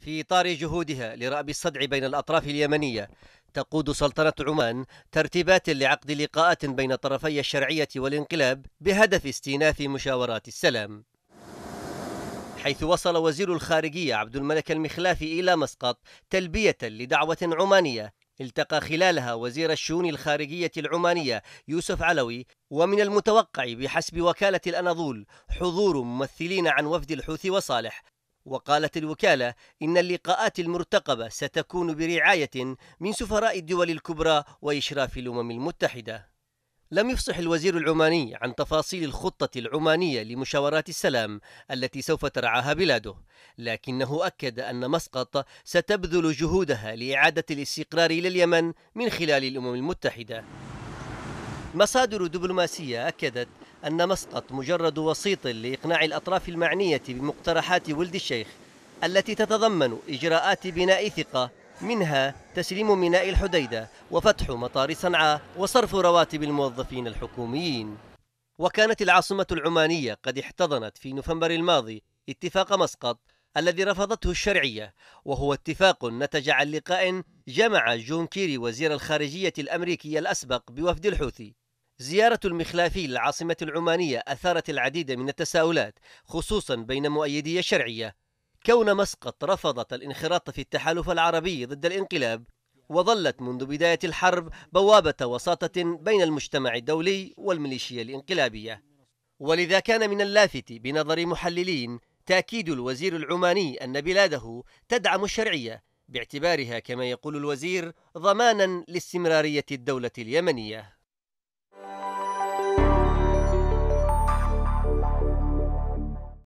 في إطار جهودها لرأب الصدع بين الأطراف اليمنية تقود سلطنة عمان ترتيبات لعقد لقاءات بين طرفي الشرعية والانقلاب بهدف استئناف مشاورات السلام حيث وصل وزير الخارجية عبد الملك المخلافي إلى مسقط تلبية لدعوة عمانية التقى خلالها وزير الشؤون الخارجية العمانية يوسف علوي ومن المتوقع بحسب وكالة الأناضول حضور ممثلين عن وفد الحوثي وصالح وقالت الوكالة إن اللقاءات المرتقبة ستكون برعاية من سفراء الدول الكبرى وإشراف الأمم المتحدة. لم يفصح الوزير العماني عن تفاصيل الخطة العمانية لمشاورات السلام التي سوف ترعاها بلاده، لكنه أكد أن مسقط ستبذل جهودها لإعادة الاستقرار إلى اليمن من خلال الأمم المتحدة. مصادر دبلوماسية أكدت أن مسقط مجرد وسيط لإقناع الأطراف المعنية بمقترحات ولد الشيخ التي تتضمن إجراءات بناء ثقة منها تسليم ميناء الحديدة وفتح مطار صنعاء وصرف رواتب الموظفين الحكوميين وكانت العاصمة العمانية قد احتضنت في نوفمبر الماضي اتفاق مسقط الذي رفضته الشرعية وهو اتفاق نتج عن لقاء جمع جون كيري وزير الخارجية الأمريكية الأسبق بوفد الحوثي زيارة المخلافي للعاصمة العمانية أثارت العديد من التساؤلات خصوصا بين مؤيدي الشرعية كون مسقط رفضت الانخراط في التحالف العربي ضد الانقلاب وظلت منذ بداية الحرب بوابة وساطة بين المجتمع الدولي والميليشيا الانقلابية ولذا كان من اللافت بنظر محللين تأكيد الوزير العماني أن بلاده تدعم الشرعية باعتبارها كما يقول الوزير ضمانا لاستمرارية الدولة اليمنية